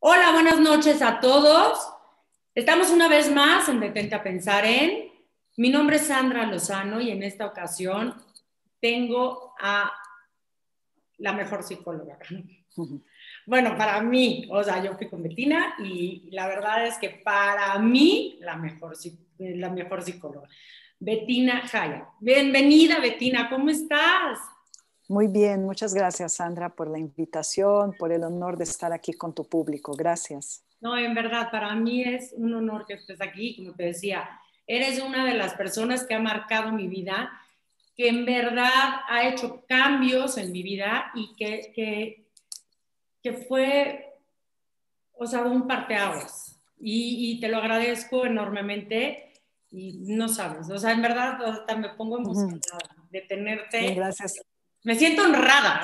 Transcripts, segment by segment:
Hola, buenas noches a todos. Estamos una vez más en Detente a Pensar en. Mi nombre es Sandra Lozano y en esta ocasión tengo a la mejor psicóloga. Bueno, para mí, o sea, yo fui con Betina y la verdad es que para mí la mejor, la mejor psicóloga. Betina Jaya. Bienvenida, Betina, ¿cómo estás? Muy bien, muchas gracias Sandra por la invitación, por el honor de estar aquí con tu público. Gracias. No, en verdad, para mí es un honor que estés aquí, como te decía, eres una de las personas que ha marcado mi vida, que en verdad ha hecho cambios en mi vida y que, que, fue, o sea, un parteaguas. Y, y te lo agradezco enormemente y no sabes, o sea, en verdad me pongo emocionada de tenerte. gracias me siento honrada.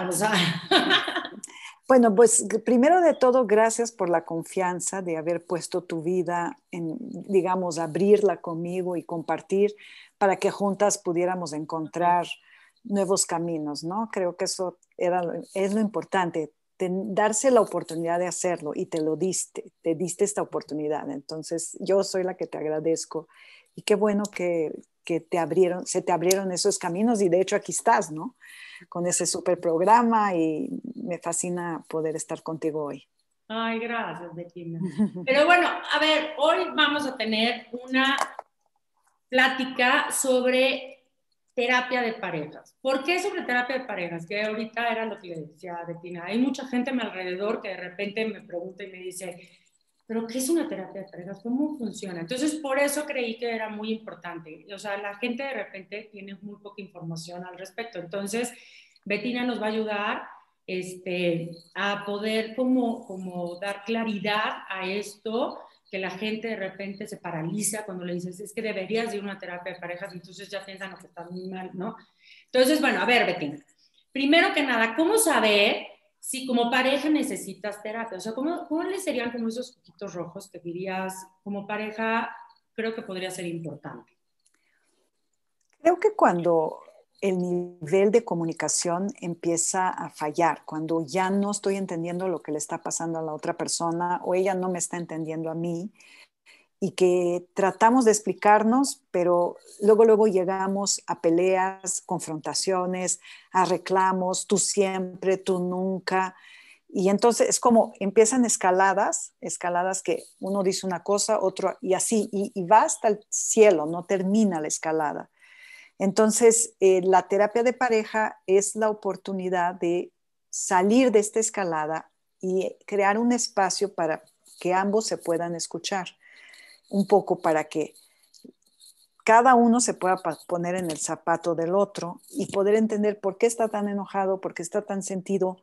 Bueno, pues primero de todo, gracias por la confianza de haber puesto tu vida en, digamos, abrirla conmigo y compartir para que juntas pudiéramos encontrar nuevos caminos, ¿no? Creo que eso era, es lo importante, darse la oportunidad de hacerlo y te lo diste, te diste esta oportunidad. Entonces, yo soy la que te agradezco y qué bueno que, que te abrieron, se te abrieron esos caminos y de hecho aquí estás, ¿no? Con ese super programa y me fascina poder estar contigo hoy. Ay, gracias, Betina. Pero bueno, a ver, hoy vamos a tener una plática sobre terapia de parejas. ¿Por qué sobre terapia de parejas? Que ahorita era lo que le decía Betina. Hay mucha gente a mi alrededor que de repente me pregunta y me dice, pero ¿qué es una terapia de parejas? ¿Cómo funciona? Entonces, por eso creí que era muy importante. O sea, la gente de repente tiene muy poca información al respecto. Entonces, Betina nos va a ayudar este, a poder como, como dar claridad a esto, que la gente de repente se paraliza cuando le dices, es que deberías de ir a una terapia de parejas, entonces ya piensan que estás muy mal, ¿no? Entonces, bueno, a ver, Betina. Primero que nada, ¿cómo saber si como pareja necesitas terapia, o sea, ¿cómo, le serían como esos poquitos rojos que dirías como pareja creo que podría ser importante? Creo que cuando el nivel de comunicación empieza a fallar, cuando ya no estoy entendiendo lo que le está pasando a la otra persona o ella no me está entendiendo a mí, y que tratamos de explicarnos, pero luego, luego llegamos a peleas, confrontaciones, a reclamos, tú siempre, tú nunca. Y entonces es como empiezan escaladas, escaladas que uno dice una cosa, otro, y así, y, va hasta el cielo, no termina la escalada. Entonces, eh, la terapia de pareja es la oportunidad de salir de esta escalada y crear un espacio para que ambos se puedan escuchar un poco para que cada uno se pueda poner en el zapato del otro y poder entender por qué está tan enojado, por qué está tan sentido.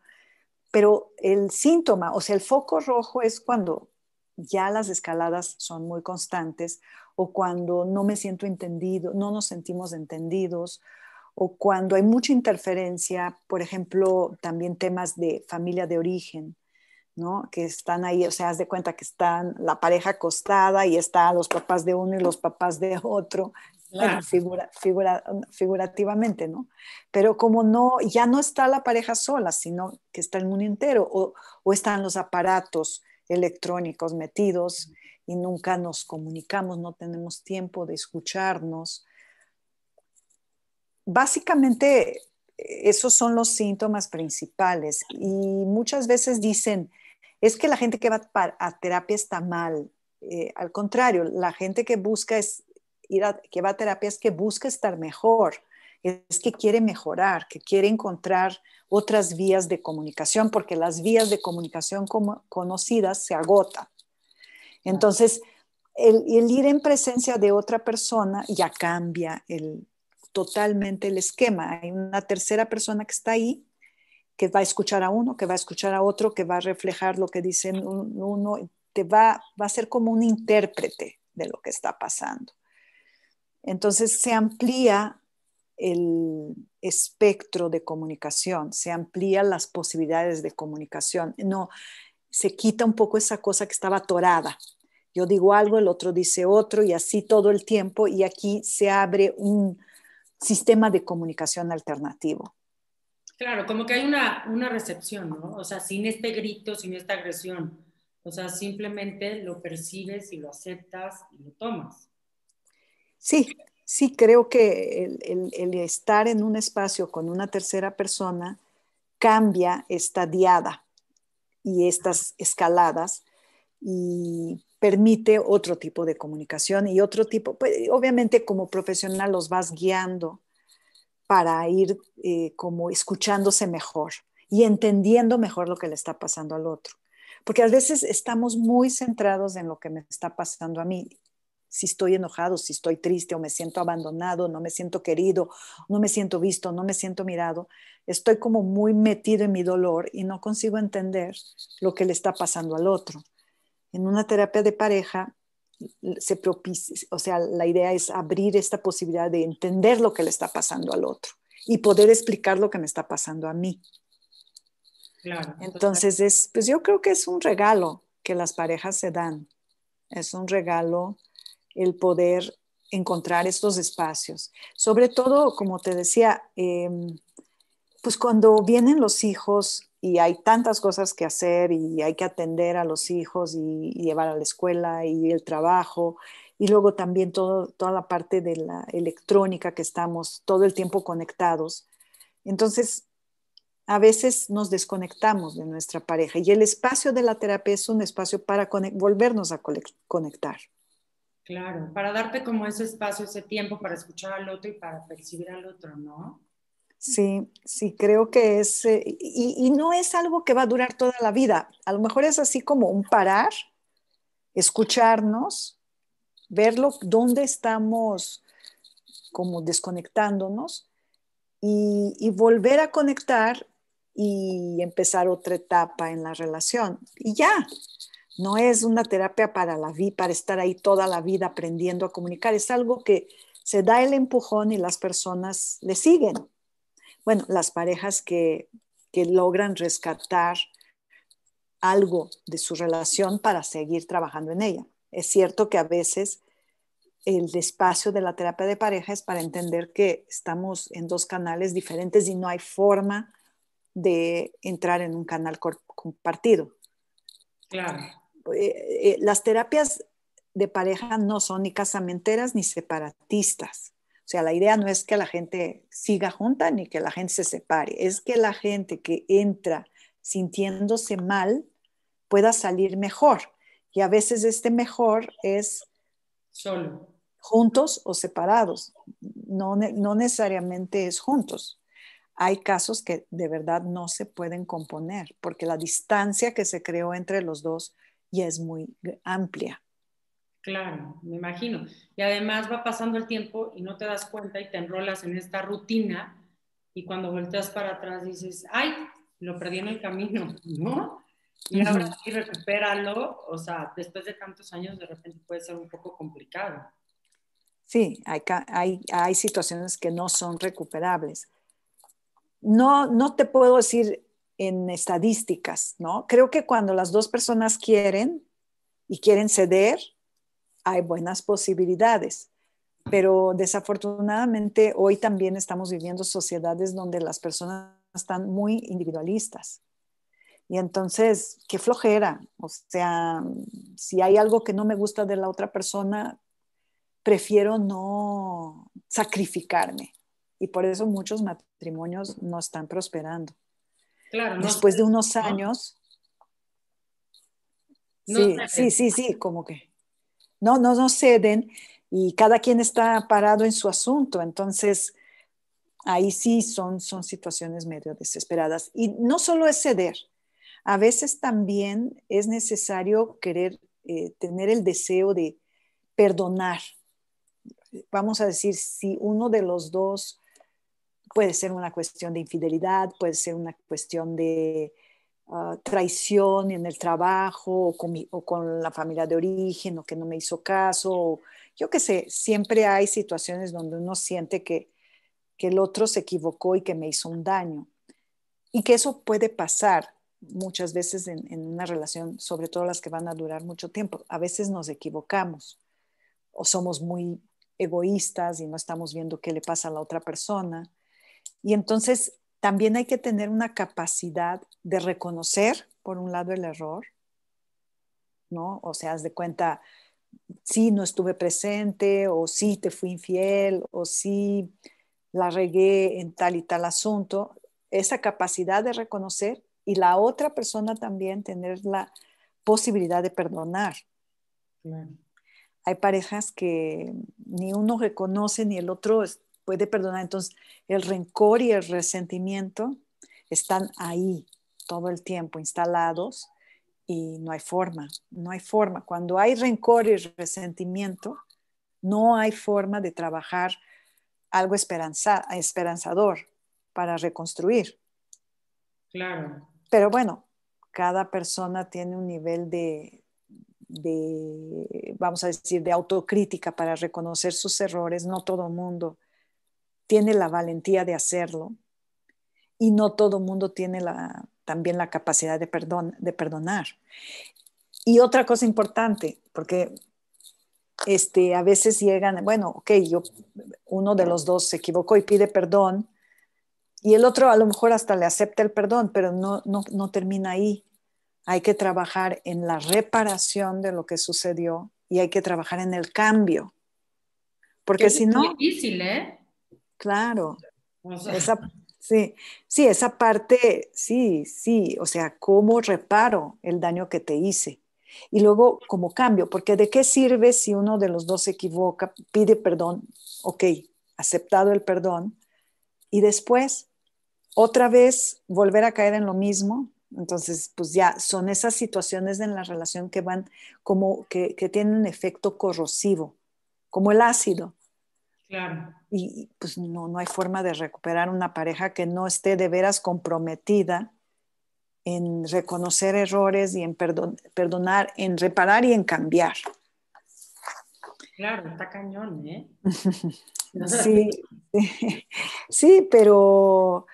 Pero el síntoma, o sea, el foco rojo es cuando ya las escaladas son muy constantes o cuando no me siento entendido, no nos sentimos entendidos o cuando hay mucha interferencia, por ejemplo, también temas de familia de origen, que están ahí, o sea, haz de cuenta que están la pareja acostada y están los papás de uno y los papás de otro, figurativamente, ¿no? Pero como no, ya no está la pareja sola, sino que está el mundo entero, o, o están los aparatos electrónicos metidos y nunca nos comunicamos, no tenemos tiempo de escucharnos. Básicamente, esos son los síntomas principales y muchas veces dicen, es que la gente que va a terapia está mal. Eh, al contrario, la gente que busca es ir que va a terapia es que busca estar mejor, es que quiere mejorar, que quiere encontrar otras vías de comunicación, porque las vías de comunicación conocidas se agotan. Entonces, el, ir en presencia de otra persona ya cambia totalmente el esquema. Hay una tercera persona que está ahí que va a escuchar a uno, que va a escuchar a otro, que va a reflejar lo que dice uno, va, va a ser como un intérprete de lo que está pasando. Entonces se amplía el espectro de comunicación, se amplían las posibilidades de comunicación. No, se quita un poco esa cosa que estaba atorada. Yo digo algo, el otro dice otro y así todo el tiempo y aquí se abre un sistema de comunicación alternativo Claro, como que hay una, recepción, ¿no? O sea, sin este grito, sin esta agresión. O sea, simplemente lo percibes y lo aceptas y lo tomas. Sí, sí, creo que el, estar en un espacio con una tercera persona cambia esta diada y estas escaladas y permite otro tipo de comunicación y otro tipo, pues, obviamente como profesional los vas guiando para ir eh, como escuchándose mejor y entendiendo mejor lo que le está pasando al otro. Porque a veces estamos muy centrados en lo que me está pasando a mí. Si estoy enojado, si estoy triste o me siento abandonado, no me siento querido, no me siento visto, no me siento mirado, estoy como muy metido en mi dolor y no consigo entender lo que le está pasando al otro. En una terapia de pareja, se propicia, o sea, la idea es abrir esta posibilidad de entender lo que le está pasando al otro y poder explicar lo que me está pasando a mí. entonces, es, pues yo creo que es un regalo que las parejas se dan. Es un regalo el poder encontrar estos espacios. Sobre todo, como te decía, em, pues cuando vienen los hijos, y hay tantas cosas que hacer y hay que atender a los hijos y, llevar a la escuela y el trabajo y luego también toda la parte de la electrónica que estamos todo el tiempo conectados. Entonces, a veces nos desconectamos de nuestra pareja y el espacio de la terapia es un espacio para volvernos a conectar. Claro, para darte como ese espacio, ese tiempo para escuchar al otro y para percibir al otro, ¿no? Sí, sí, creo que es, eh, y, no es algo que va a durar toda la vida. A lo mejor es así como un parar, escucharnos, verlo, dónde estamos como desconectándonos y, y volver a conectar y empezar otra etapa en la relación. Y ya, no es una terapia para la vida, para estar ahí toda la vida aprendiendo a comunicar, es algo que se da el empujón y las personas le siguen bueno, las parejas que, logran rescatar algo de su relación para seguir trabajando en ella. Es cierto que a veces el espacio de la terapia de pareja es para entender que estamos en dos canales diferentes y no hay forma de entrar en un canal compartido. Claro. Eh, eh, las terapias de pareja no son ni casamenteras ni separatistas. O sea, la idea no es que la gente siga junta ni que la gente se separe, es que la gente que entra sintiéndose mal pueda salir mejor. Y a veces este mejor es solo. Juntos o separados. No, no necesariamente es juntos. Hay casos que de verdad no se pueden componer porque la distancia que se creó entre los dos ya es muy amplia. Claro, me imagino. Y además va pasando el tiempo y no te das cuenta y te enrolas en esta rutina y cuando volteas para atrás dices, ay, lo perdí en el camino, ¿no? Y ahora sí, recupéralo. O sea, después de tantos años de repente puede ser un poco complicado. Sí, hay, hay, hay situaciones que no son recuperables. No, no te puedo decir en estadísticas, ¿no? Creo que cuando las dos personas quieren y quieren ceder, hay buenas posibilidades. Pero desafortunadamente hoy también estamos viviendo sociedades donde las personas están muy individualistas. Y entonces, qué flojera. O sea, si hay algo que no me gusta de la otra persona, prefiero no sacrificarme. Y por eso muchos matrimonios no están prosperando. Claro, Después de unos años. sí, sí, sí, sí, como que no, no, ceden y cada quien está parado en su asunto. Entonces, ahí sí son, son situaciones medio desesperadas. Y no solo es ceder, a veces también es necesario querer eh, tener el deseo de perdonar. Vamos a decir, si uno de los dos puede ser una cuestión de infidelidad, puede ser una cuestión de traición en el trabajo o con, la familia de origen o que no me hizo caso. yo que sé, siempre hay situaciones donde uno siente que, que el otro se equivocó y que me hizo un daño. Y que eso puede pasar muchas veces en, en, una relación, sobre todo las que van a durar mucho tiempo. A veces nos equivocamos o somos muy egoístas y no estamos viendo qué le pasa a la otra persona. Y entonces también hay que tener una capacidad de reconocer, por un lado, el error, ¿no? O sea, haz de cuenta, sí, no estuve presente, o sí, te fui infiel, o sí, la regué en tal y tal asunto. Esa capacidad de reconocer y la otra persona también tener la posibilidad de perdonar. Hay parejas que ni uno reconoce ni el otro puede perdonar. Entonces, el rencor y el resentimiento están ahí todo el tiempo, instalados, y no hay forma, no hay forma. Cuando hay rencor y resentimiento, no hay forma de trabajar algo esperanzador para reconstruir. Claro. Pero bueno, cada persona tiene un nivel de, de, vamos a decir, de autocrítica para reconocer sus errores. No todo mundo tiene la valentía de hacerlo y no todo mundo tiene la, también la capacidad de, perdonar. Y otra cosa importante, porque este, a veces llegan, bueno, ok, yo, uno de los dos se equivocó y pide perdón, y el otro a lo mejor hasta le acepta el perdón, pero no, no, termina ahí. Hay que trabajar en la reparación de lo que sucedió y hay que trabajar en el cambio. Porque si no... Es difícil, ¿eh? Claro. esa, sí, esa parte, sí, sí, o sea, cómo reparo el daño que te hice. Y luego, ¿cómo cambio? Porque ¿de qué sirve si uno de los dos se equivoca, pide perdón, ok, aceptado el perdón, y después otra vez volver a caer en lo mismo? Entonces, pues ya son esas situaciones en la relación que van como que, que tienen un efecto corrosivo, como el ácido. Y pues no, no hay forma de recuperar una pareja que no esté de veras comprometida en reconocer errores y en perdonar, en reparar y en cambiar. Claro, está cañón, ¿eh? sí, sí, pero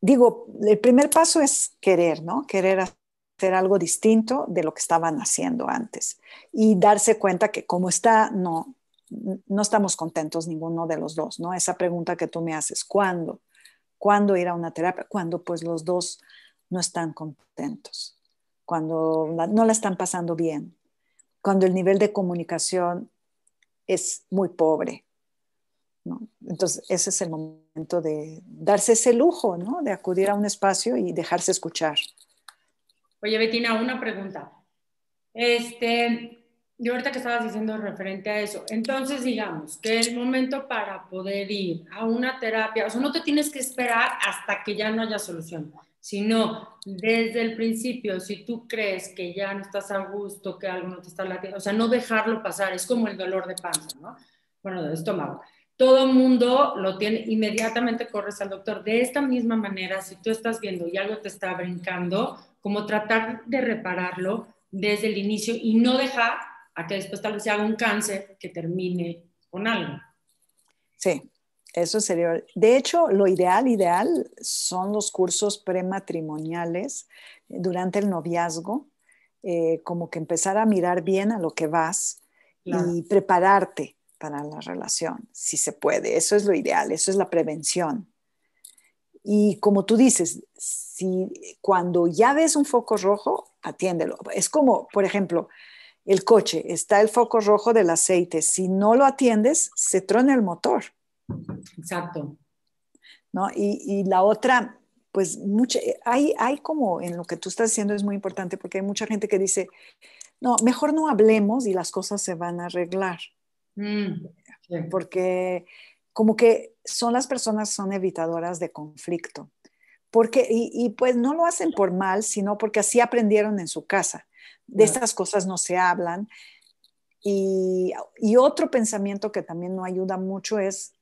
digo, el primer paso es querer, ¿no? Querer hacer algo distinto de lo que estaban haciendo antes y darse cuenta que como está, no, no estamos contentos ninguno de los dos, ¿no? Esa pregunta que tú me haces, ¿cuándo? ¿Cuándo ir a una terapia? Cuando pues los dos no están contentos, cuando no la están pasando bien, cuando el nivel de comunicación es muy pobre. ¿no? Entonces, ese es el momento de darse ese lujo, ¿no? De acudir a un espacio y dejarse escuchar. Oye, Betina, una pregunta. Este, yo ahorita que estabas diciendo referente a eso, entonces digamos que el momento para poder ir a una terapia, o sea, no te tienes que esperar hasta que ya no haya solución, sino desde el principio, si tú crees que ya no estás a gusto, que algo no te está latiendo, o sea, no dejarlo pasar, es como el dolor de panza, ¿no? Bueno, de estómago. Todo mundo lo tiene, inmediatamente corres al doctor. De esta misma manera, si tú estás viendo y algo te está brincando, como tratar de repararlo desde el inicio y no dejar a que después tal vez se haga un cáncer que termine con algo. Sí, eso sería. De hecho, lo ideal, ideal son los cursos prematrimoniales durante el noviazgo, eh, como que empezar a mirar bien a lo que vas y prepararte para la relación, si se puede. Eso es lo ideal, eso es la prevención. Y como tú dices, si cuando ya ves un foco rojo, atiéndelo. Es como, por ejemplo, el coche, está el foco rojo del aceite. Si no lo atiendes, se trona el motor. Exacto. ¿No? Y, la otra, pues mucha, hay, hay como en lo que tú estás diciendo es muy importante porque hay mucha gente que dice, no, mejor no hablemos y las cosas se van a arreglar. Mm, porque como que son las personas son evitadoras de conflicto. Porque, y, pues no lo hacen por mal, sino porque así aprendieron en su casa. De estas cosas no se hablan. Y, otro pensamiento que también no ayuda mucho es,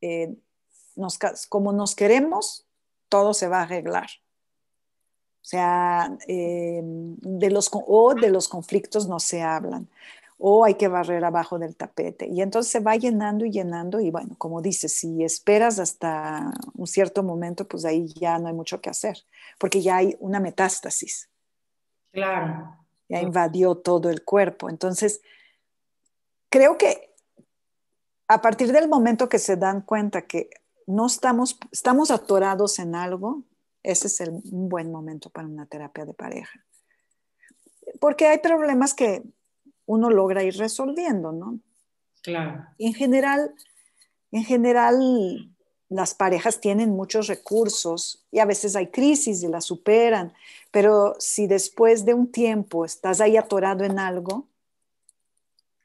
eh, como nos queremos, todo se va a arreglar. O sea, eh, de los, o de los conflictos no se hablan, o hay que barrer abajo del tapete. Y entonces se va llenando y llenando, y bueno, como dices, si esperas hasta un cierto momento, pues ahí ya no hay mucho que hacer, porque ya hay una metástasis. Claro. Ya invadió todo el cuerpo. Entonces, creo que a partir del momento que se dan cuenta que no estamos, estamos atorados en algo, ese es el, un buen momento para una terapia de pareja. Porque hay problemas que uno logra ir resolviendo, ¿no? Claro. En general, en general, las parejas tienen muchos recursos y a veces hay crisis y las superan, pero si después de un tiempo estás ahí atorado en algo,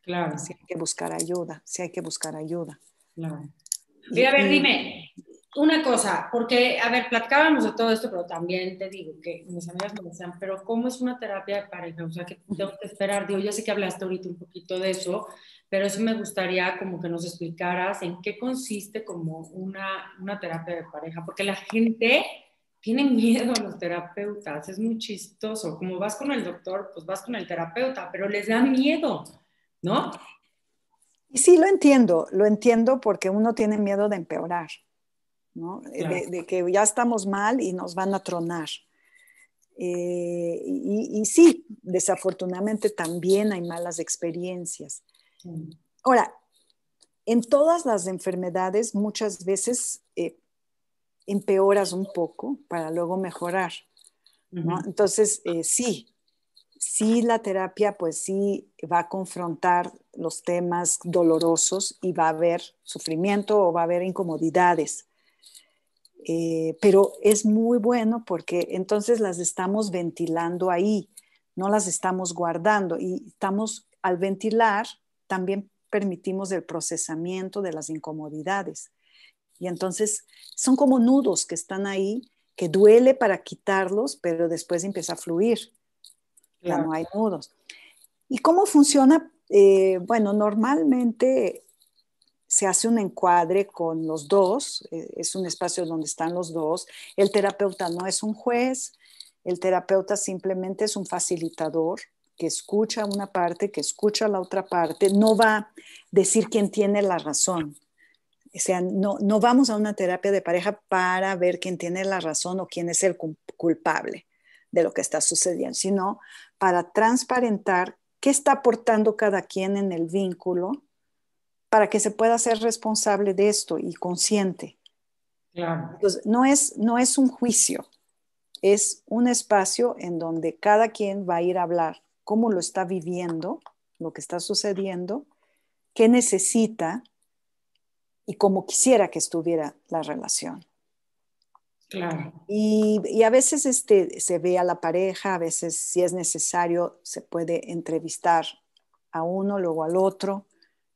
claro. hay que buscar ayuda, si hay que buscar ayuda. Claro. a ver, dime una cosa, porque, a ver, platicábamos de todo esto, pero también te digo que mis amigas me pero ¿cómo es una terapia de pareja? O sea, que tengo que esperar, digo, yo sé que hablaste ahorita un poquito de eso, pero eso me gustaría como que nos explicaras en qué consiste como una, terapia de pareja, porque la gente tiene miedo a los terapeutas, es muy chistoso, como vas con el doctor, pues vas con el terapeuta, pero les da miedo, ¿no? Sí, lo entiendo, lo entiendo porque uno tiene miedo de empeorar, ¿no? De, que ya estamos mal y nos van a tronar. Eh, y, y sí, desafortunadamente también hay malas experiencias. Ahora, en todas las enfermedades muchas veces eh, empeoras un poco para luego mejorar. Entonces, eh, sí, sí la terapia pues sí va a confrontar los temas dolorosos y va a haber sufrimiento o va a haber incomodidades. Eh, pero es muy bueno porque entonces las estamos ventilando ahí, no las estamos guardando y estamos al ventilar también permitimos el procesamiento de las incomodidades. Y entonces son como nudos que están ahí, que duele para quitarlos, pero después empieza a fluir. Ya no hay nudos. ¿Y cómo funciona? Eh, bueno, normalmente se hace un encuadre con los dos, eh, es un espacio donde están los dos. El terapeuta no es un juez, el terapeuta simplemente es un facilitador que escucha una parte, que escucha la otra parte, no va a decir quién tiene la razón. O sea, no, no vamos a una terapia de pareja para ver quién tiene la razón o quién es el culpable de lo que está sucediendo, sino para transparentar qué está aportando cada quien en el vínculo para que se pueda ser responsable de esto y consciente. Entonces, no es, no es un juicio, es un espacio en donde cada quien va a ir a hablar cómo lo está viviendo, lo que está sucediendo, qué necesita y cómo quisiera que estuviera la relación. Y, a veces este, se ve a la pareja, a veces si es necesario se puede entrevistar a uno, luego al otro,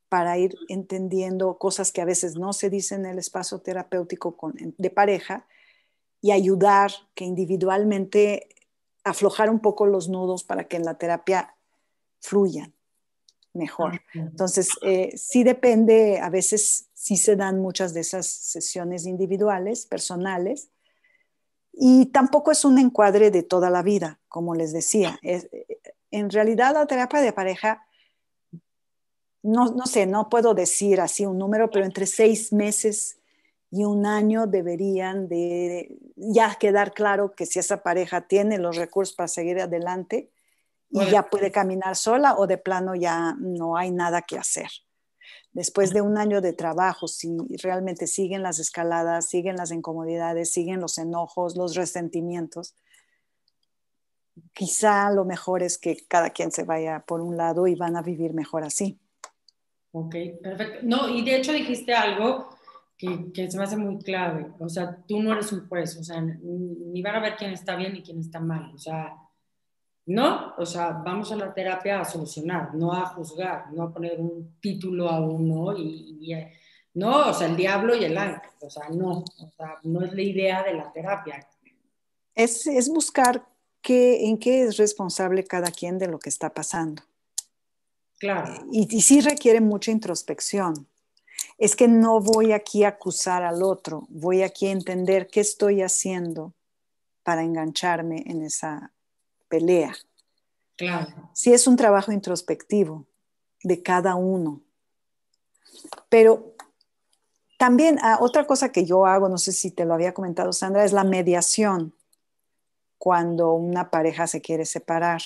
para ir entendiendo cosas que a veces no se dicen en el espacio terapéutico de pareja y ayudar que individualmente aflojar un poco los nudos para que en la terapia fluyan mejor. Ah, Entonces, eh, sí depende, a veces sí se dan muchas de esas sesiones individuales, personales, y tampoco es un encuadre de toda la vida, como les decía. Es, en realidad la terapia de pareja, no, no sé, no puedo decir así un número, pero entre seis meses y un año deberían de ya quedar claro que si esa pareja tiene los recursos para seguir adelante y ya puede caminar sola o de plano ya no hay nada que hacer. Después de un año de trabajo, si realmente siguen las escaladas, siguen las incomodidades, siguen los enojos, los resentimientos, quizá lo mejor es que cada quien se vaya por un lado y van a vivir mejor así. Ok, perfecto. No, y de hecho dijiste algo que, se me hace muy clave. O sea, tú no eres un juez, o sea, ni van a ver quién está bien y quién está mal. O sea, no, o sea, vamos a la terapia a solucionar, no a juzgar, no a poner un título a uno y, no, o sea, el diablo y el ángel, o sea, no, o sea, no es la idea de la terapia. Es, es buscar qué, en qué es responsable cada quien de lo que está pasando. Claro. Y, y sí requiere mucha introspección, es que no voy aquí a acusar al otro, voy aquí a entender qué estoy haciendo para engancharme en esa pelea. Claro. Sí es un trabajo introspectivo de cada uno. Pero también ah, otra cosa que yo hago, no sé si te lo había comentado Sandra, es la mediación cuando una pareja se quiere separar,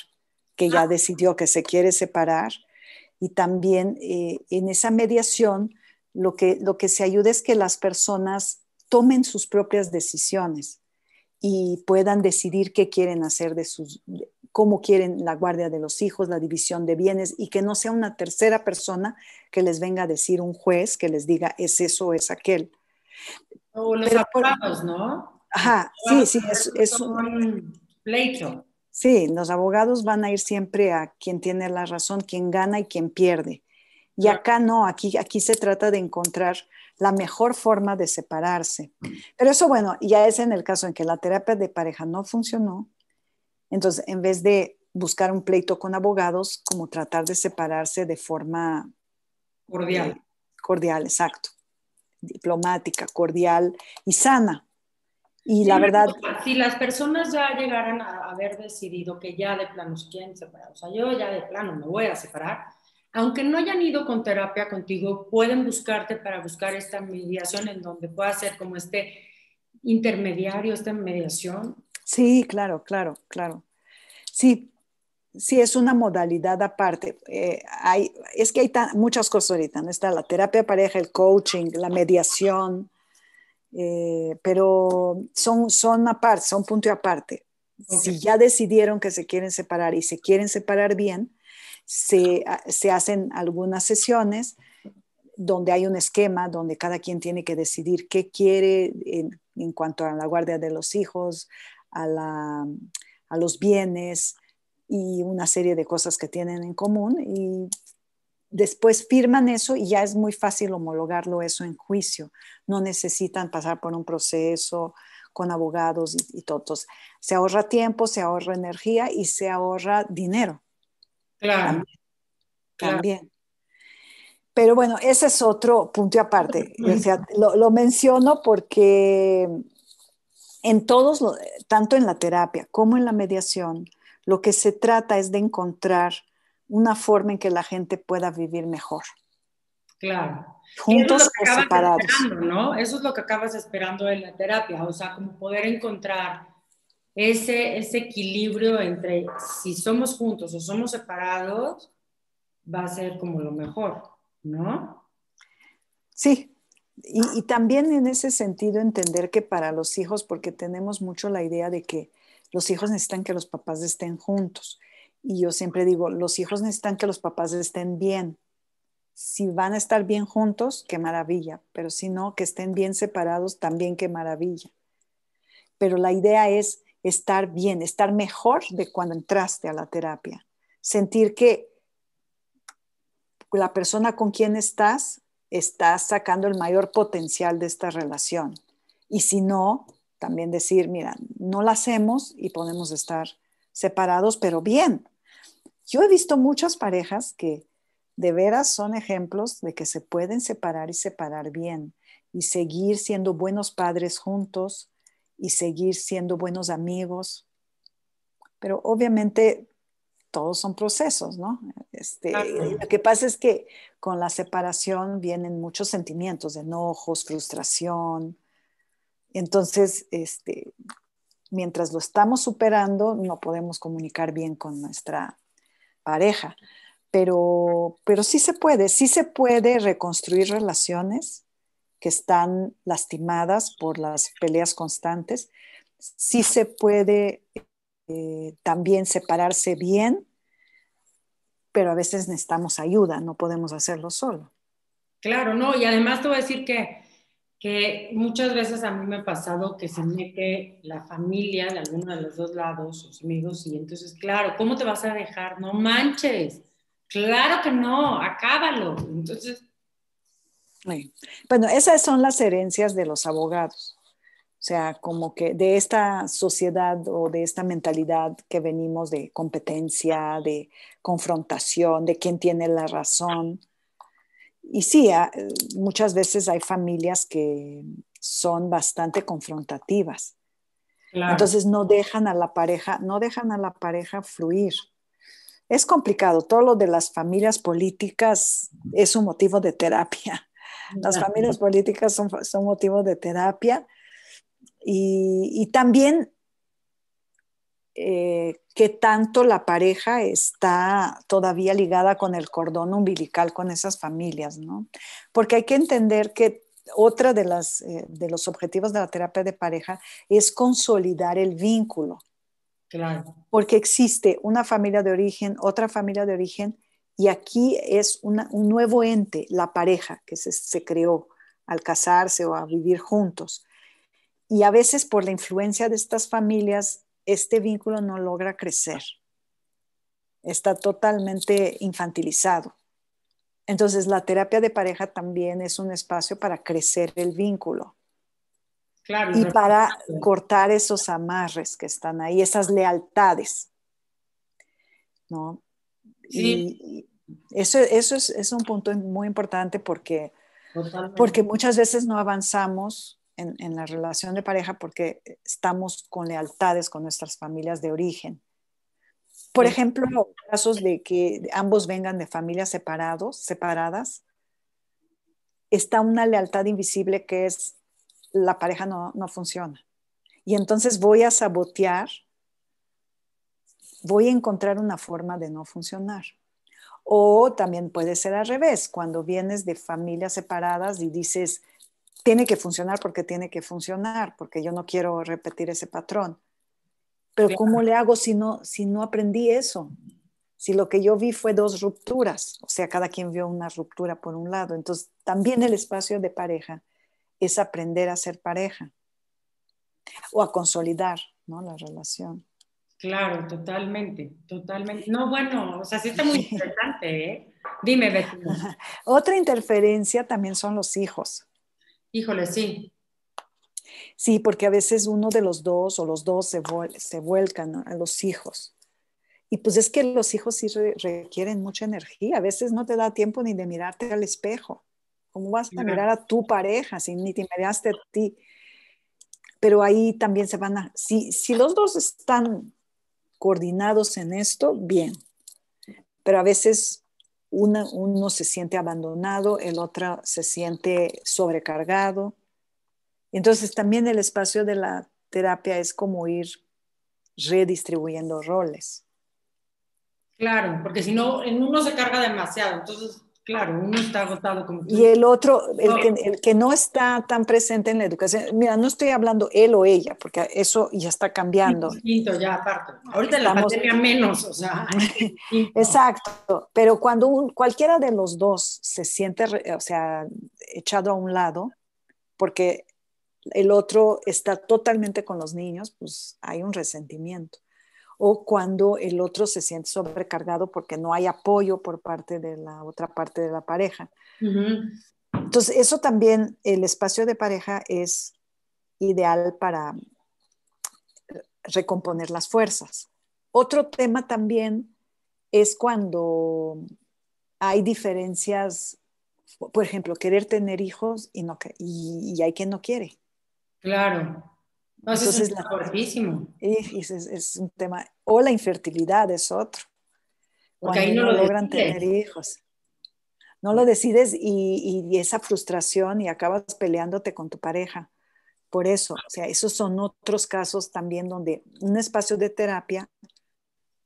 que ya ah. decidió que se quiere separar. Y también eh, en esa mediación lo que, lo que se ayuda es que las personas tomen sus propias decisiones y puedan decidir qué quieren hacer de sus, cómo quieren la guardia de los hijos, la división de bienes y que no sea una tercera persona que les venga a decir un juez que les diga es eso o es aquel. O los abogados, ¿no? Ajá, sí, sí, es un pleito. Sí, los abogados van a ir siempre a quien tiene la razón, quien gana y quien pierde. Y acá no, aquí, aquí se trata de encontrar la mejor forma de separarse. Pero eso, bueno, ya es en el caso en que la terapia de pareja no funcionó. Entonces, en vez de buscar un pleito con abogados, como tratar de separarse de forma cordial. Eh, cordial, exacto. Diplomática, cordial y sana. Y la verdad... Si las personas ya llegaran a haber decidido que ya de plano se quieren separar, o sea, yo ya de plano me voy a separar, aunque no hayan ido con terapia contigo, pueden buscarte para buscar esta mediación en donde pueda ser como este intermediario, esta mediación. Sí, claro, claro, claro. Sí, sí, es una modalidad aparte. Eh, hay, es que hay muchas cosas ahorita, ¿no? Está la terapia pareja, el coaching, la mediación, eh, pero son, aparte, son punto aparte. Si ya decidieron que se quieren separar y se quieren separar bien, Ah, se, hacen algunas sesiones donde hay un esquema, donde cada quien tiene que decidir qué quiere en, cuanto a la guardia de los hijos, a, los bienes y una serie de cosas que tienen en común. Y después firman eso y ya es muy fácil homologarlo eso en juicio. No necesitan pasar por un proceso con abogados y todos. Se ahorra tiempo, se ahorra energía y se ahorra dinero Claro. También. Pero bueno, ese es otro punto aparte. lo, menciono porque en todos, tanto en la terapia como en la mediación, lo que se trata es de encontrar una forma en que la gente pueda vivir mejor. Claro. Juntos o separados. ¿no? Eso es lo que acabas esperando en la terapia, o sea, como poder encontrar ese, ese equilibrio entre si somos juntos o somos separados va a ser como lo mejor, ¿no? Sí, y, y, también en ese sentido entender que para los hijos, porque tenemos mucho la idea de que los hijos necesitan que los papás estén juntos. Y yo siempre digo, los hijos necesitan que los papás estén bien. Si van a estar bien juntos, qué maravilla, pero si no, que estén bien separados, también qué maravilla. Pero la idea es estar bien, estar mejor de cuando entraste a la terapia. Sentir que la persona con quien estás está sacando el mayor potencial de esta relación. Y si no, también decir, mira, no la hacemos y podemos estar separados, pero bien. Yo he visto muchas parejas que de veras son ejemplos de que se pueden separar y separar bien y seguir siendo buenos padres juntos, y seguir siendo buenos amigos. Pero obviamente todos son procesos, ¿no? Este, lo que pasa es que con la separación vienen muchos sentimientos, de enojos, frustración. Entonces, este, mientras lo estamos superando, no podemos comunicar bien con nuestra pareja. Pero, pero sí se puede, sí se puede reconstruir relaciones que están lastimadas por las peleas constantes, sí se puede eh, también separarse bien, pero a veces necesitamos ayuda, no podemos hacerlo solo. Claro, no, y además te voy a decir que, que muchas veces a mí me ha pasado que se mete la familia de alguno de los dos lados, sus amigos, y entonces, claro, ¿cómo te vas a dejar? No manches, claro que no, acábalo. Entonces, bueno, esas son las herencias de los abogados. O sea, como que de esta sociedad o de esta mentalidad que venimos de competencia, de confrontación, de quién tiene la razón. Y sí, muchas veces hay familias que son bastante confrontativas. Entonces no dejan a la pareja, no dejan a la pareja fluir. Es complicado, todo lo de las familias políticas es un motivo de terapia. Las familias políticas son, son motivo de terapia y, también eh, qué tanto la pareja está todavía ligada con el cordón umbilical con esas familias, ¿no? Porque hay que entender que otra de, eh, de los objetivos de la terapia de pareja es consolidar el vínculo. Claro. Porque existe una familia de origen, otra familia de origen, y aquí es un nuevo ente, la pareja, que se, creó al casarse o a vivir juntos. Y a veces por la influencia de estas familias, este vínculo no logra crecer. Está totalmente infantilizado. Entonces, la terapia de pareja también es un espacio para crecer el vínculo. y para cortar esos amarres que están ahí, esas lealtades. ¿no? Y, eso, es, un punto muy importante porque, porque muchas veces no avanzamos en, la relación de pareja porque estamos con lealtades con nuestras familias de origen. Por ejemplo, casos de que ambos vengan de familias separados, separadas, está una lealtad invisible que es la pareja no funciona. Y entonces voy a sabotear voy a encontrar una forma de no funcionar. O también puede ser al revés, cuando vienes de familias separadas y dices, tiene que funcionar porque tiene que funcionar, porque yo no quiero repetir ese patrón. Pero ¿cómo le hago si no, si no aprendí eso? Si lo que yo vi fue dos rupturas, o sea, cada quien vio una ruptura por un lado. Entonces, también el espacio de pareja es aprender a ser pareja o a consolidar ¿no? la relación. Claro, totalmente, totalmente. No, bueno, o sea, sí está muy interesante, ¿eh? Dime, Betty. Otra interferencia también son los hijos. Híjole, sí. Sí, porque a veces uno de los dos o los dos se, vuelcan a los hijos. Y pues es que los hijos sí requieren mucha energía. A veces no te da tiempo ni de mirarte al espejo. ¿Cómo vas a mirar a tu pareja si ni te miraste a ti? Pero ahí también se van a... Si, si los dos están coordinados en esto, bien. Pero a veces uno se siente abandonado, el otro se siente sobrecargado. Entonces también el espacio de la terapia es como ir redistribuyendo roles. Claro, porque si no, en uno se carga demasiado, entonces Claro, uno está agotado. Como Y el otro, el que, no está tan presente en la educación, mira, no estoy hablando él o ella, porque eso ya está cambiando. ya, aparte. Ah, Ahorita la materia menos, o sea. Exacto, pero cuando cualquiera de los dos se siente, sea, echado a un lado, porque el otro está totalmente con los niños, pues hay un resentimiento o cuando el otro se siente sobrecargado porque no hay apoyo por parte de la otra parte de la pareja. Entonces, eso también, el espacio de pareja es ideal para recomponer las fuerzas. Otro tema también es cuando hay diferencias, por ejemplo, querer tener hijos y, no, y hay quien no quiere. Claro es un es, un tema. O la infertilidad es otro. Porque ahí no, lo logran decides. tener hijos. No lo decides y, y, esa frustración y acabas peleándote con tu pareja. Por eso, o sea, esos son otros casos también donde un espacio de terapia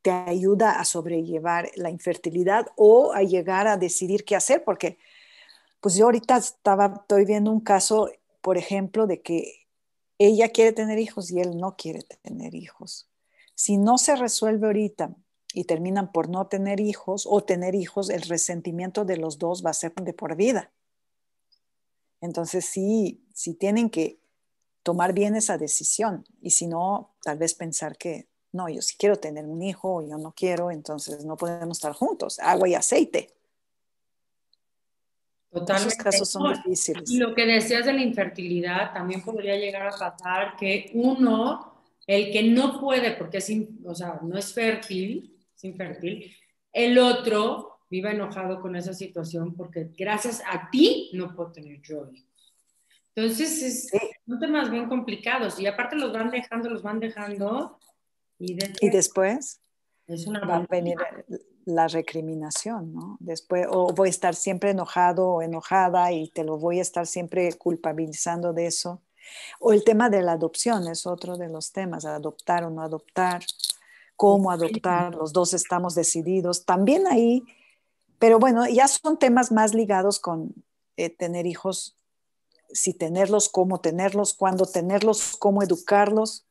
te ayuda a sobrellevar la infertilidad o a llegar a decidir qué hacer, porque pues yo ahorita estaba, estoy viendo un caso, por ejemplo, de que ella quiere tener hijos y él no quiere tener hijos. Si no se resuelve ahorita y terminan por no tener hijos o tener hijos, el resentimiento de los dos va a ser de por vida. Entonces sí, sí tienen que tomar bien esa decisión y si no, tal vez pensar que no, yo sí quiero tener un hijo, yo no quiero, entonces no podemos estar juntos, agua y aceite. Totalmente. Esos casos son difíciles. lo que decías de la infertilidad también podría llegar a pasar que uno, el que no puede porque es, o sea, no es fértil, es infértil, el otro viva enojado con esa situación porque gracias a ti no puedo tener yo Entonces, es, son temas bien complicados y aparte los van dejando, los van dejando. Y, después, es una van a venir la recriminación, ¿no? Después, o voy a estar siempre enojado o enojada y te lo voy a estar siempre culpabilizando de eso. O el tema de la adopción es otro de los temas, adoptar o no adoptar, cómo adoptar, los dos estamos decididos. También ahí, pero bueno, ya son temas más ligados con eh, tener hijos, si tenerlos, cómo tenerlos, cuándo tenerlos, cómo educarlos,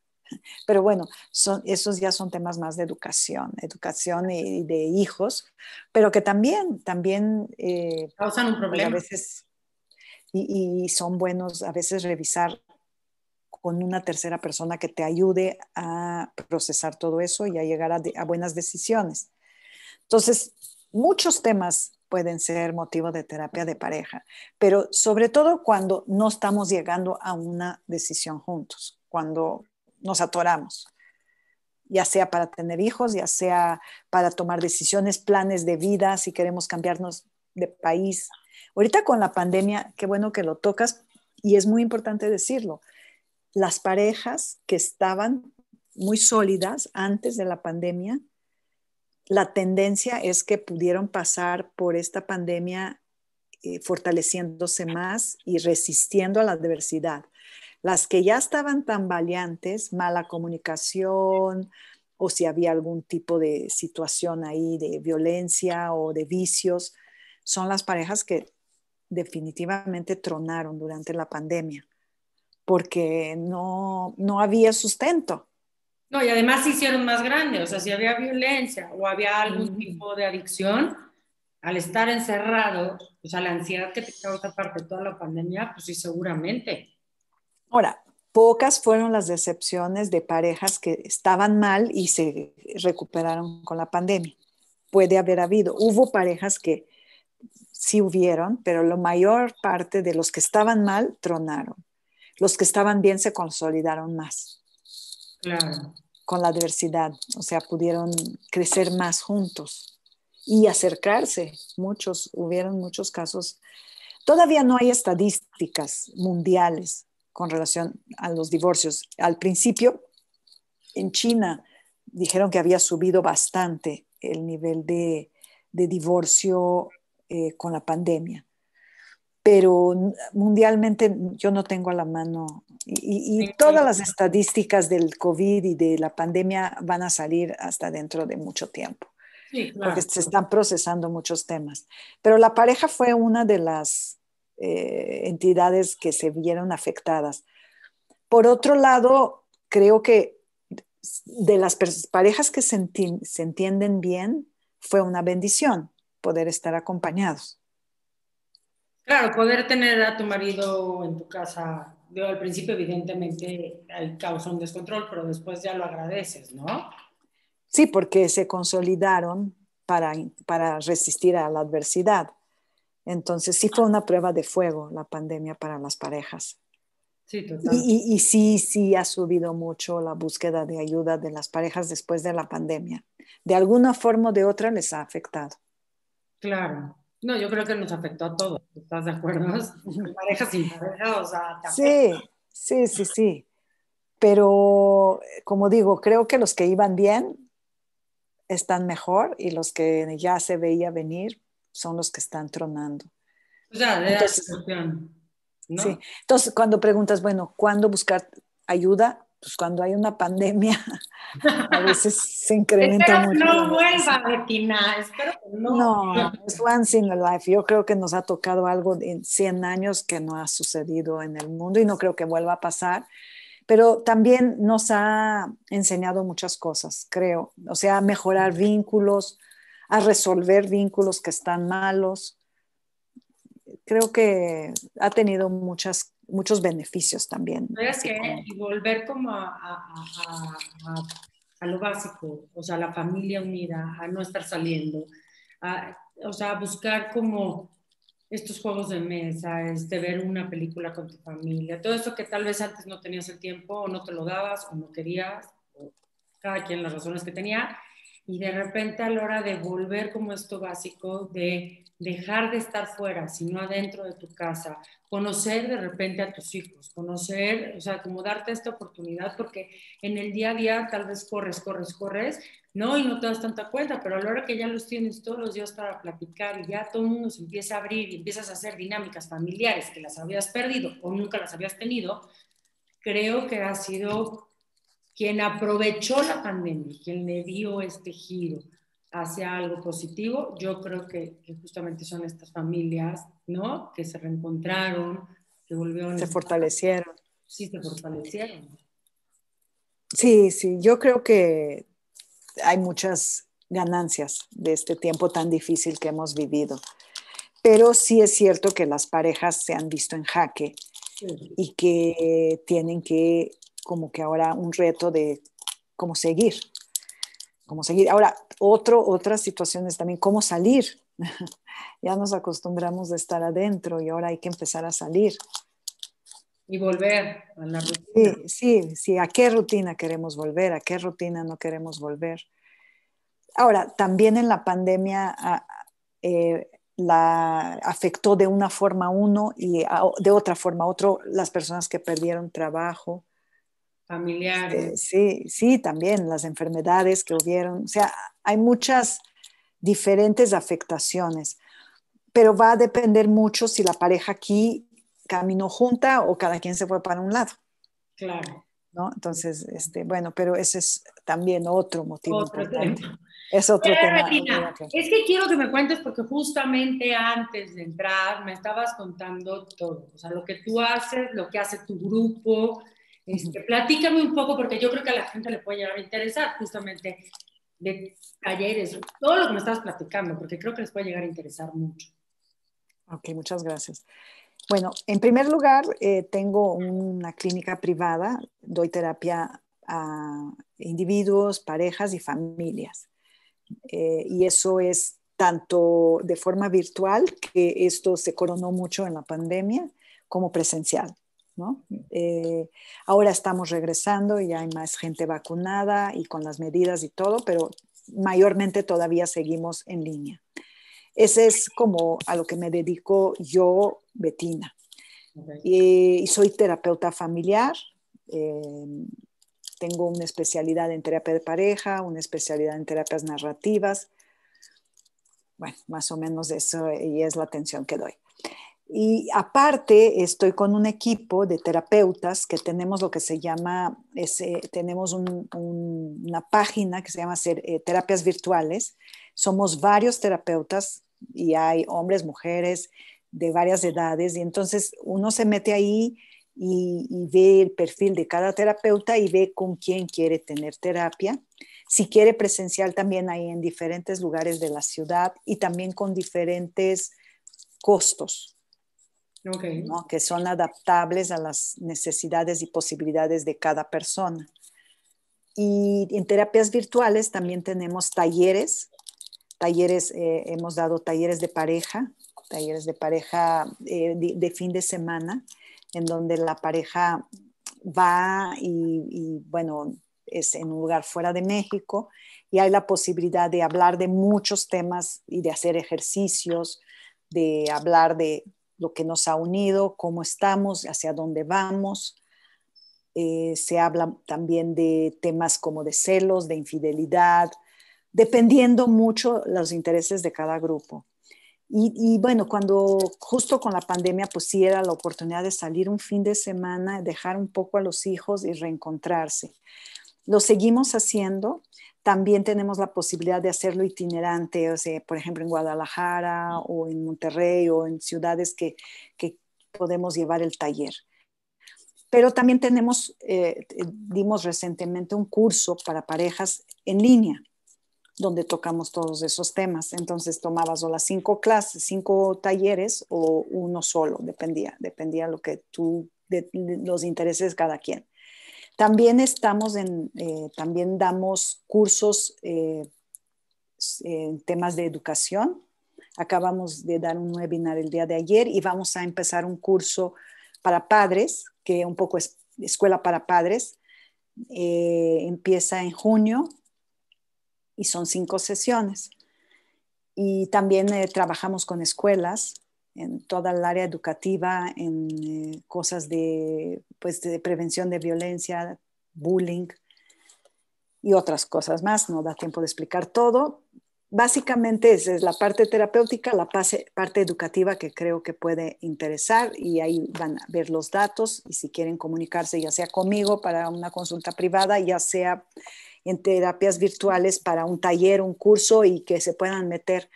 pero bueno, son, esos ya son temas más de educación, educación y, de hijos, pero que también, también... Eh, Causan un problema. A veces, y, son buenos a veces revisar con una tercera persona que te ayude a procesar todo eso y a llegar a, buenas decisiones. Entonces, muchos temas pueden ser motivo de terapia de pareja, pero sobre todo cuando no estamos llegando a una decisión juntos, cuando nos atoramos, ya sea para tener hijos, ya sea para tomar decisiones, planes de vida, si queremos cambiarnos de país. Ahorita con la pandemia, qué bueno que lo tocas y es muy importante decirlo. Las parejas que estaban muy sólidas antes de la pandemia, la tendencia es que pudieron pasar por esta pandemia eh, fortaleciéndose más y resistiendo a la adversidad. Las que ya estaban tan valientes, mala comunicación o si había algún tipo de situación ahí de violencia o de vicios, son las parejas que definitivamente tronaron durante la pandemia porque no, no había sustento. No, y además se hicieron más grandes, o sea, si había violencia o había algún tipo de adicción, al estar encerrado, o sea, la ansiedad que te causa parte de toda la pandemia, pues sí, seguramente. Ahora, pocas fueron las decepciones de parejas que estaban mal y se recuperaron con la pandemia. Puede haber habido. Hubo parejas que sí hubieron, pero la mayor parte de los que estaban mal tronaron. Los que estaban bien se consolidaron más. Claro. Con la adversidad, o sea, pudieron crecer más juntos y acercarse. Muchos, hubieron muchos casos. Todavía no hay estadísticas mundiales con relación a los divorcios. Al principio, en China dijeron que había subido bastante el nivel de, divorcio eh, con la pandemia, pero mundialmente yo no tengo a la mano y, todas las estadísticas del COVID y de la pandemia van a salir hasta dentro de mucho tiempo. Porque se están procesando muchos temas. Pero la pareja fue una de las eh, entidades que se vieron afectadas. Por otro lado, creo que de las parejas que se, entienden bien, fue una bendición poder estar acompañados. Claro, poder tener a tu marido en tu casa, yo al principio evidentemente causó un descontrol, pero después ya lo agradeces, ¿no? Sí, porque se consolidaron para resistir a la adversidad. Entonces sí fue ah. una prueba de fuego la pandemia para las parejas. Sí, total. Y, y, sí, sí ha subido mucho la búsqueda de ayuda de las parejas después de la pandemia. De alguna forma o de otra les ha afectado. Claro. No, yo creo que nos afectó a todos. ¿Estás de acuerdo? parejas y parejas. Sí, sí, sí, sí. Pero, como digo, creo que los que iban bien están mejor y los que ya se veía venir, son los que están tronando. de entonces, ¿no? sí. entonces, cuando preguntas, bueno, ¿cuándo buscar ayuda? Pues cuando hay una pandemia, a veces se incrementa Espero que no vuelva, Betina. Espero que no. No, es once in a life. Yo creo que nos ha tocado algo en 100 años que no ha sucedido en el mundo y no creo que vuelva a pasar pero también nos ha enseñado muchas cosas, creo. O sea, mejorar vínculos, a resolver vínculos que están malos. Creo que ha tenido muchas, muchos beneficios también. y volver como a, lo básico, o sea, la familia unida, a no estar saliendo, o sea, buscar como estos juegos de mesa, este, ver una película con tu familia, todo eso que tal vez antes no tenías el tiempo o no te lo dabas o no querías, o cada quien las razones que tenía, y de repente a la hora de volver como esto básico, de dejar de estar fuera, sino adentro de tu casa, conocer de repente a tus hijos, conocer, o sea, como darte esta oportunidad, porque en el día a día tal vez corres, corres, corres, no, y no te das tanta cuenta, pero a la hora que ya los tienes todos los días para platicar y ya todo el mundo se empieza a abrir y empiezas a hacer dinámicas familiares que las habías perdido o nunca las habías tenido, creo que ha sido quien aprovechó la pandemia, quien le dio este giro hacia algo positivo, yo creo que, justamente son estas familias, ¿no? Que se reencontraron, que volvieron. Se fortalecieron. Sí, se fortalecieron. Sí, sí, yo creo que hay muchas ganancias de este tiempo tan difícil que hemos vivido. Pero sí es cierto que las parejas se han visto en jaque y que tienen que como que ahora un reto de cómo seguir, cómo seguir. Ahora, otro, otras situaciones también, cómo salir. ya nos acostumbramos de estar adentro y ahora hay que empezar a salir. Y volver a la rutina. Sí, sí, sí, a qué rutina queremos volver, a qué rutina no queremos volver. Ahora, también en la pandemia eh, la afectó de una forma uno y de otra forma otro las personas que perdieron trabajo este, familiares. sí, sí, también las enfermedades que hubieron. O sea, hay muchas diferentes afectaciones, pero va a depender mucho si la pareja aquí caminó junta o cada quien se fue para un lado. Claro. ¿No? Entonces, este, bueno, pero ese es también otro motivo otro Es otro tema. es que quiero que me cuentes porque justamente antes de entrar me estabas contando todo, o sea, lo que tú haces, lo que hace tu grupo, este, platícame un poco, porque yo creo que a la gente le puede llegar a interesar justamente de talleres, todo lo que me estás platicando, porque creo que les puede llegar a interesar mucho. Ok, muchas gracias. Bueno, en primer lugar, eh, tengo una clínica privada, doy terapia a individuos, parejas y familias. Eh, y eso es tanto de forma virtual, que esto se coronó mucho en la pandemia, como presencial. Eh, ahora estamos regresando y hay más gente vacunada y con las medidas y todo, pero mayormente todavía seguimos en línea. Ese es como a lo que me dedico yo, Betina. Eh, y soy terapeuta familiar. Em, tengo una especialidad en terapia de pareja, una especialidad en terapias narrativas. Bueno, más o menos eso y es la atención que doy. Y aparte, estoy con un equipo de terapeutas que tenemos lo que se llama, tenemos una página que se llama eh, Terapias Virtuales. Somos varios terapeutas y hay hombres, mujeres de varias edades. Y entonces uno se mete ahí y, y ve el perfil de cada terapeuta y ve con quién quiere tener terapia. Si quiere presencial también hay en diferentes lugares de la ciudad y también con diferentes costos que son adaptables a las necesidades y posibilidades de cada persona. Y en terapias virtuales también tenemos talleres, talleres, eh, hemos dado talleres de pareja, talleres de pareja eh, de, fin de semana, en donde la pareja va y bueno, es en un lugar fuera de México y hay la posibilidad de hablar de muchos temas y de hacer ejercicios, de hablar de lo que nos ha unido, cómo estamos, hacia dónde vamos. Eh, se habla también de temas como de celos, de infidelidad, dependiendo mucho los intereses de cada grupo. Y, y, bueno, cuando justo con la pandemia, pues sí era la oportunidad de salir un fin de semana, dejar un poco a los hijos y reencontrarse. Lo seguimos haciendo también tenemos la posibilidad de hacerlo itinerante, o por ejemplo, en Guadalajara o en Monterrey o en ciudades que, podemos llevar el taller. Pero también tenemos, eh, eh, dimos recientemente un curso para parejas en línea, donde tocamos todos esos temas. Entonces tomabas o las cinco clases, cinco talleres o uno solo, dependía, dependía lo que tú, de, los intereses cada quien. También estamos en, eh, también damos cursos eh, en temas de educación. Acabamos de dar un webinar el día de ayer y vamos a empezar un curso para padres, que un poco es escuela para padres. Eh, empieza en junio y son cinco sesiones. Y también trabajamos con escuelas en toda el área educativa, en eh, cosas de, pues, de prevención de violencia, bullying y otras cosas más. No da tiempo de explicar todo. Básicamente esa es la parte terapéutica, la parte educativa que creo que puede interesar y ahí van a ver los datos y si quieren comunicarse ya sea conmigo para una consulta privada, ya sea en terapias virtuales para un taller, un curso y que se puedan meter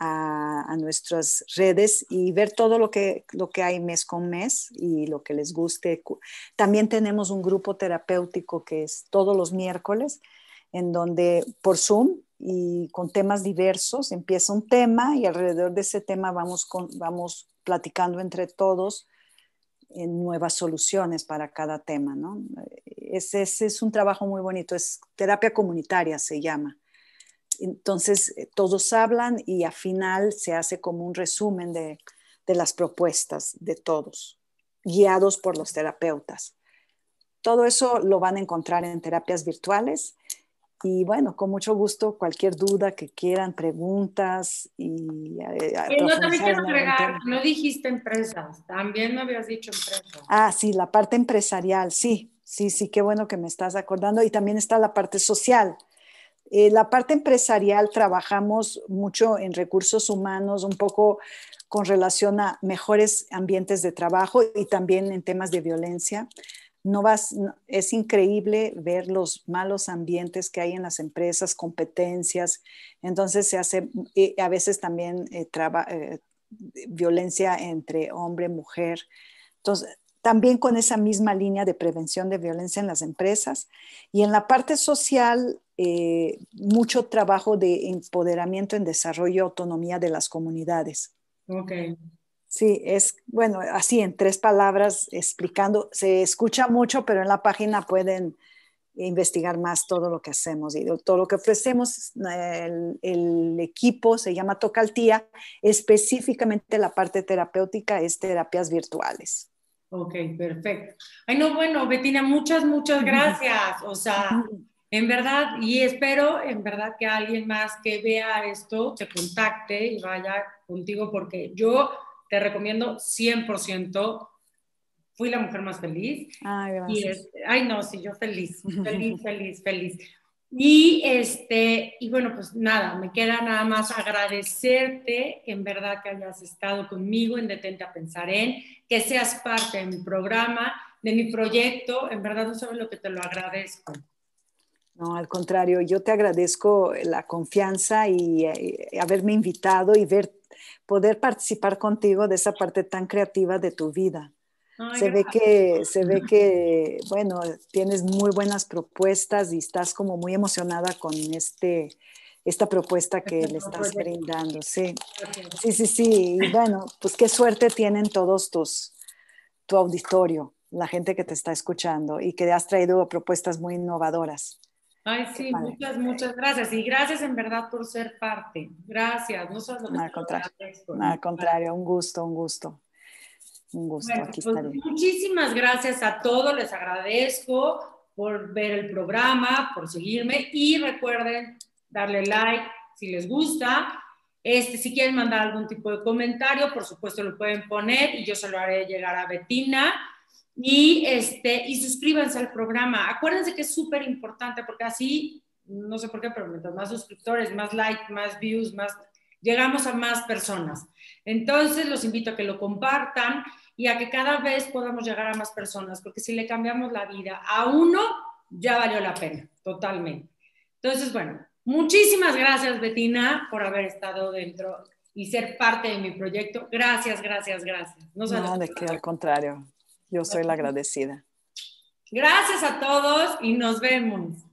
a, nuestras redes y ver todo lo que, hay mes con mes y lo que les guste. También tenemos un grupo terapéutico que es todos los miércoles, en donde por Zoom y con temas diversos empieza un tema y alrededor de ese tema vamos, vamos platicando entre todos en nuevas soluciones para cada tema. ¿no? ese es un trabajo muy bonito, es terapia comunitaria se llama entonces, eh, todos hablan y al final se hace como un resumen de, las propuestas de todos, guiados por los terapeutas. Todo eso lo van a encontrar en terapias virtuales. Y bueno, con mucho gusto, cualquier duda que quieran, preguntas y... no, eh, eh, también quiero agregar, no dijiste empresas, también no habías dicho empresas. Ah, sí, la parte empresarial, sí, sí, sí, qué bueno que me estás acordando. Y también está la parte social, eh, la parte empresarial trabajamos mucho en recursos humanos, un poco con relación a mejores ambientes de trabajo y también en temas de violencia. No vas, es increíble ver los malos ambientes que hay en las empresas, competencias. Entonces se hace, eh, a veces también eh, violencia entre hombre, mujer. Entonces, también con esa misma línea de prevención de violencia en las empresas y en la parte social, eh, mucho trabajo de empoderamiento en desarrollo y autonomía de las comunidades. Ok. Sí, es bueno, así en tres palabras explicando, se escucha mucho, pero en la página pueden investigar más todo lo que hacemos y todo lo que ofrecemos. el equipo se llama Tocaltía, específicamente la parte terapéutica es terapias virtuales. Ok, perfecto. Ay, no, bueno, Betina, muchas, muchas gracias. O sea, en verdad, y espero en verdad que alguien más que vea esto se contacte y vaya contigo, porque yo te recomiendo 100%. Fui la mujer más feliz. Ay, ah, gracias. ay, no, sí, yo feliz, feliz, feliz, feliz. Y, este, y bueno, pues nada, me queda nada más agradecerte en verdad que hayas estado conmigo en Detente a Pensar en, que seas parte de mi programa, de mi proyecto. En verdad no sabes lo que te lo agradezco. No, al contrario, yo te agradezco la confianza y, y eh, haberme invitado y ver, poder participar contigo de esa parte tan creativa de tu vida se ve que, se ve que, bueno, tienes muy buenas propuestas y estás como muy emocionada con este, esta propuesta que este le estás brindando. Sí. sí, sí, bueno, pues qué suerte tienen todos tus, tu auditorio, la gente que te está escuchando y que has traído propuestas muy innovadoras. Ay, sí, muchas, muchas gracias. Y gracias en verdad por ser parte. Gracias. No, no al al contrario, un gusto, un gusto. Un gusto, pues, Muchísimas gracias a todos, les agradezco por ver el programa, por seguirme y recuerden darle like si les gusta. Este, si quieren mandar algún tipo de comentario, por supuesto lo pueden poner y yo se lo haré llegar a Betina. Y, este, y suscríbanse al programa. Acuérdense que es súper importante porque así, no sé por qué, pero mientras más suscriptores, más likes, más views, más llegamos a más personas. Entonces, los invito a que lo compartan y a que cada vez podamos llegar a más personas, porque si le cambiamos la vida a uno, ya valió la pena, totalmente. Entonces, bueno, muchísimas gracias, Betina, por haber estado dentro y ser parte de mi proyecto. Gracias, gracias, gracias. No, no de que al contrario, yo soy la agradecida. Gracias a todos y nos vemos.